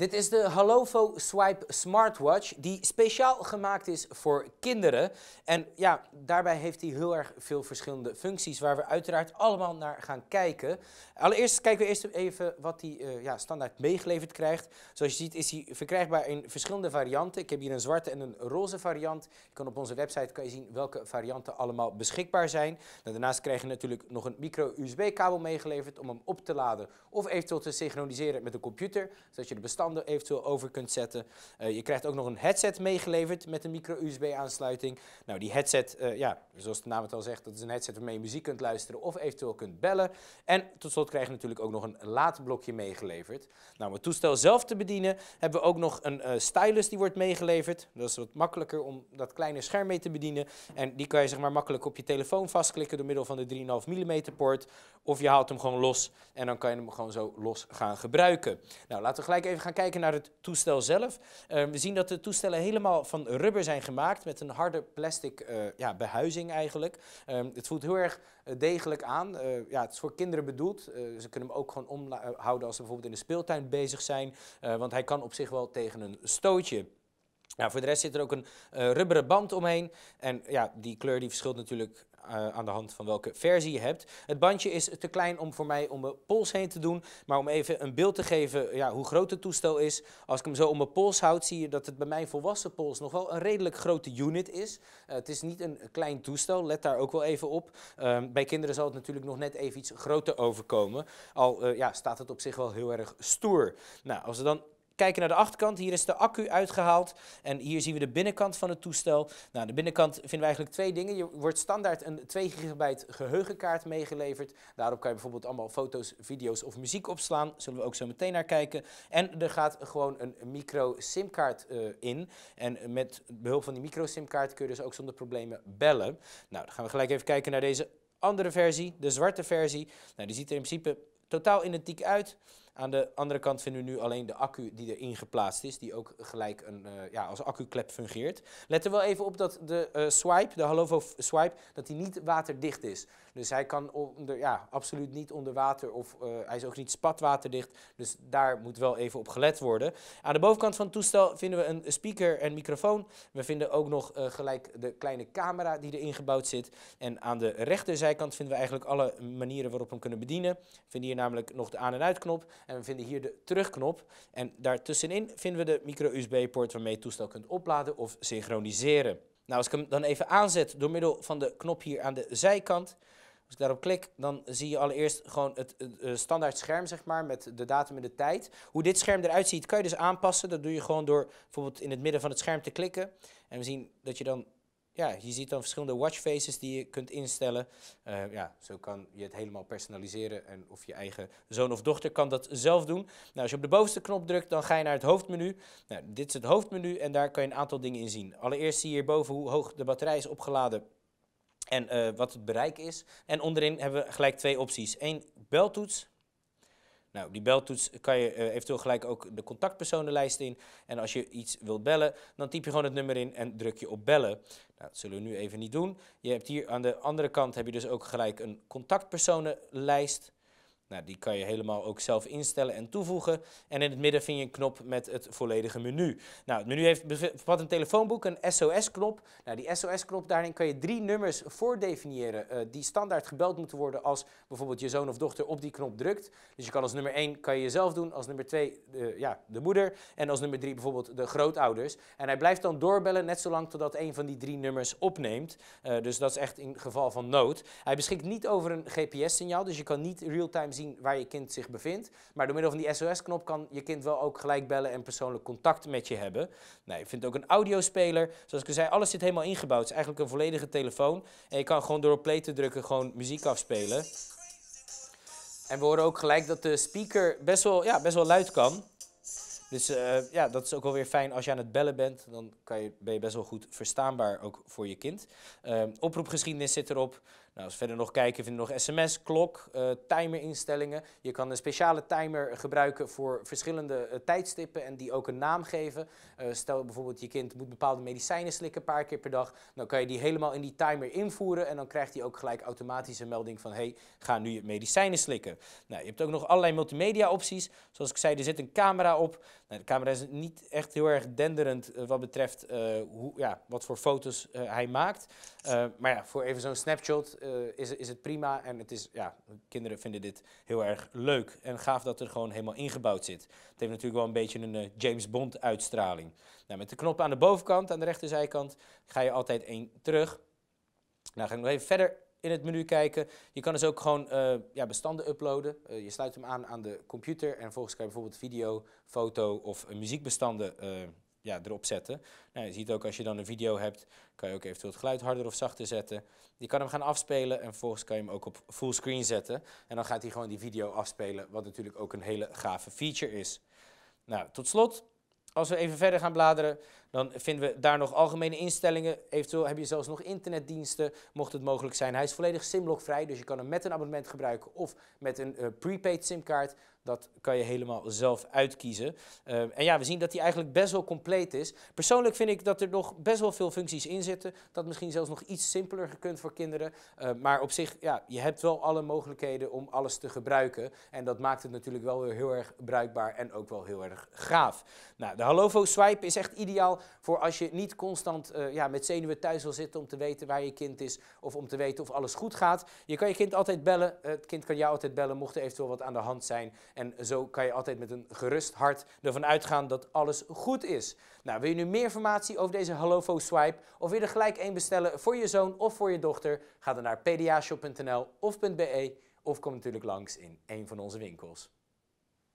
Dit is de Halofo Swipe Smartwatch die speciaal gemaakt is voor kinderen. En ja, daarbij heeft hij heel erg veel verschillende functies waar we uiteraard allemaal naar gaan kijken. Allereerst kijken we eerst even wat hij eh, ja, standaard meegeleverd krijgt. Zoals je ziet is hij verkrijgbaar in verschillende varianten. Ik heb hier een zwarte en een roze variant. Je kan op onze website kan je zien welke varianten allemaal beschikbaar zijn. Nou, daarnaast krijg je natuurlijk nog een micro-USB kabel meegeleverd om hem op te laden of eventueel te synchroniseren met een computer, zodat je de bestanden eventueel over kunt zetten. Eh, je krijgt ook nog een headset meegeleverd met een micro-USB-aansluiting. Nou, die headset, eh, ja, zoals de naam het al zegt, dat is een headset waarmee je muziek kunt luisteren of eventueel kunt bellen. En tot slot krijg je natuurlijk ook nog een laadblokje meegeleverd. Nou, om het toestel zelf te bedienen hebben we ook nog een eh, stylus die wordt meegeleverd. Dat is wat makkelijker om dat kleine scherm mee te bedienen. En die kan je zeg maar makkelijk op je telefoon vastklikken door middel van de 3,5 mm poort. Of je haalt hem gewoon los en dan kan je hem gewoon zo los gaan gebruiken. Nou, laten we gelijk even gaan kijken kijken naar het toestel zelf, eh, we zien dat de toestellen helemaal van rubber zijn gemaakt met een harde plastic eh, ja, behuizing eigenlijk. Ehm, het voelt heel erg eh, degelijk aan. ja, het is voor kinderen bedoeld. ze kunnen hem ook gewoon omhouden als ze bijvoorbeeld in de speeltuin bezig zijn, want hij kan op zich wel tegen een stootje. Nou, voor de rest zit er ook een eh, rubberen band omheen. En ja, die kleur die verschilt natuurlijk eh, aan de hand van welke versie je hebt. Het bandje is te klein om voor mij om mijn pols heen te doen. Maar om even een beeld te geven ja, hoe groot het toestel is. Als ik hem zo om mijn pols houd, zie je dat het bij mijn volwassen pols nog wel een redelijk grote unit is. Eh, het is niet een klein toestel, let daar ook wel even op. Ehm, bij kinderen zal het natuurlijk nog net even iets groter overkomen. Al ja, staat het op zich wel heel erg stoer. Nou, als we dan kijken naar de achterkant. Hier is de accu uitgehaald. En hier zien we de binnenkant van het toestel. Nou, de binnenkant vinden we eigenlijk twee dingen. Je wordt standaard een 2 gigabyte geheugenkaart meegeleverd. Daarop kan je bijvoorbeeld allemaal foto's, video's of muziek opslaan. Zullen we ook zo meteen naar kijken. En er gaat gewoon een micro simkaart uh, in. En met behulp van die micro simkaart kun je dus ook zonder problemen bellen. Nou, dan gaan we gelijk even kijken naar deze andere versie, de zwarte versie. Nou, die ziet er in principe totaal identiek uit. Aan de andere kant vinden we nu alleen de accu die erin geplaatst is, die ook gelijk een, uh, ja, als accuklep fungeert. Let er wel even op dat de eh, swipe, de Halovo swipe, dat die niet waterdicht is. Dus hij kan onder, ja, absoluut niet onder water of eh, hij is ook niet spatwaterdicht. Dus daar moet wel even op gelet worden. Aan de bovenkant van het toestel vinden we een speaker en microfoon. We vinden ook nog gelijk de kleine camera die erin gebouwd zit. En aan de rechterzijkant vinden we eigenlijk alle manieren waarop we hem kunnen bedienen. We vinden hier namelijk nog de aan- en uitknop. En we vinden hier de terugknop. En daartussenin vinden we de micro-USB-poort waarmee je het toestel kunt opladen of synchroniseren. Nou, als ik hem dan even aanzet door middel van de knop hier aan de zijkant, als ik daarop klik, dan zie je allereerst gewoon het, eh, standaard scherm, zeg maar, met de datum en de tijd. Hoe dit scherm eruit ziet, kan je dus aanpassen. Dat doe je gewoon door bijvoorbeeld in het midden van het scherm te klikken. En we zien dat je dan ja, je ziet dan verschillende watchfaces die je kunt instellen. Eh, ja, zo kan je het helemaal personaliseren. En of je eigen zoon of dochter kan dat zelf doen. Nou, als je op de bovenste knop drukt, dan ga je naar het hoofdmenu. Nou, dit is het hoofdmenu en daar kan je een aantal dingen in zien. Allereerst zie je hierboven hoe hoog de batterij is opgeladen en eh, wat het bereik is. En onderin hebben we gelijk twee opties. Eén beltoets nou, die beltoets kan je eh, eventueel gelijk ook de contactpersonenlijst in. En als je iets wilt bellen, dan typ je gewoon het nummer in en druk je op bellen. Nou, dat zullen we nu even niet doen. Je hebt hier aan de andere kant heb je dus ook gelijk een contactpersonenlijst. Nou, die kan je helemaal ook zelf instellen en toevoegen. En in het midden vind je een knop met het volledige menu. Nou, het menu heeft, bevat een telefoonboek, een SOS-knop. Nou, die SOS-knop, daarin kan je drie nummers voordefiniëren uh, die standaard gebeld moeten worden als bijvoorbeeld je zoon of dochter op die knop drukt. Dus je kan als nummer 1 kan je jezelf doen, als nummer 2 ja, de moeder en als nummer 3 bijvoorbeeld de grootouders. En hij blijft dan doorbellen net zolang totdat een van die drie nummers opneemt. Eh, dus dat is echt in geval van nood. Hij beschikt niet over een GPS-signaal, dus je kan niet real-time zien zien waar je kind zich bevindt. Maar door middel van die SOS-knop kan je kind wel ook gelijk bellen en persoonlijk contact met je hebben. Nou, je vindt ook een audiospeler. Zoals ik al zei, alles zit helemaal ingebouwd. Het is eigenlijk een volledige telefoon. En je kan gewoon door op play te drukken gewoon muziek afspelen. En we horen ook gelijk dat de speaker best wel, ja, best wel luid kan. Dus eh, ja, dat is ook wel weer fijn als je aan het bellen bent. Dan kan je, ben je best wel goed verstaanbaar ook voor je kind. Ehm, oproepgeschiedenis zit erop. Nou, als we verder nog kijken, vinden we nog sms, klok, uh, eh, timerinstellingen. Je kan een speciale timer gebruiken voor verschillende eh, tijdstippen en die ook een naam geven. stel bijvoorbeeld je kind moet bepaalde medicijnen slikken een paar keer per dag. Dan kan je die helemaal in die timer invoeren en dan krijgt hij ook gelijk automatisch een melding van... hey, ga nu je medicijnen slikken. Nou, je hebt ook nog allerlei multimedia opties. Zoals ik zei, er zit een camera op de camera is niet echt heel erg denderend eh, wat betreft eh, hoe, ja, wat voor foto's eh, hij maakt. maar ja, voor even zo'n snapshot is, is het prima. En het is, ja, kinderen vinden dit heel erg leuk en gaaf dat er gewoon helemaal ingebouwd zit. Het heeft natuurlijk wel een beetje een James Bond uitstraling. Nou, met de knop aan de bovenkant, aan de rechterzijkant, ga je altijd één terug. Nou, ga ik even verder in het menu kijken. Je kan dus ook gewoon eh, ja, bestanden uploaden. Eh, je sluit hem aan aan de computer en vervolgens kan je bijvoorbeeld video, foto of eh, muziekbestanden ja, erop zetten. Nou, je ziet ook als je dan een video hebt, kan je ook eventueel het geluid harder of zachter zetten. Je kan hem gaan afspelen en vervolgens kan je hem ook op fullscreen zetten. En dan gaat hij gewoon die video afspelen, wat natuurlijk ook een hele gave feature is. Nou, tot slot als we even verder gaan bladeren, dan vinden we daar nog algemene instellingen. Eventueel heb je zelfs nog internetdiensten, mocht het mogelijk zijn. Hij is volledig simlogvrij, dus je kan hem met een abonnement gebruiken of met een eh, prepaid simkaart. Dat kan je helemaal zelf uitkiezen. Ehm, en ja, we zien dat die eigenlijk best wel compleet is. Persoonlijk vind ik dat er nog best wel veel functies in zitten. Dat misschien zelfs nog iets simpeler gekund voor kinderen. Ehm, maar op zich, ja, je hebt wel alle mogelijkheden om alles te gebruiken. En dat maakt het natuurlijk wel weer heel erg bruikbaar en ook wel heel erg gaaf. Nou, de Halovo Swipe is echt ideaal voor als je niet constant eh, ja, met zenuwen thuis wil zitten om te weten waar je kind is of om te weten of alles goed gaat. Je kan je kind altijd bellen. Het kind kan jou altijd bellen mocht er eventueel wat aan de hand zijn. En zo kan je altijd met een gerust hart ervan uitgaan dat alles goed is. Nou, wil je nu meer informatie over deze Hellofo Swipe of wil je er gelijk één bestellen voor je zoon of voor je dochter? Ga dan naar pdashop.nl of .be of kom natuurlijk langs in een van onze winkels.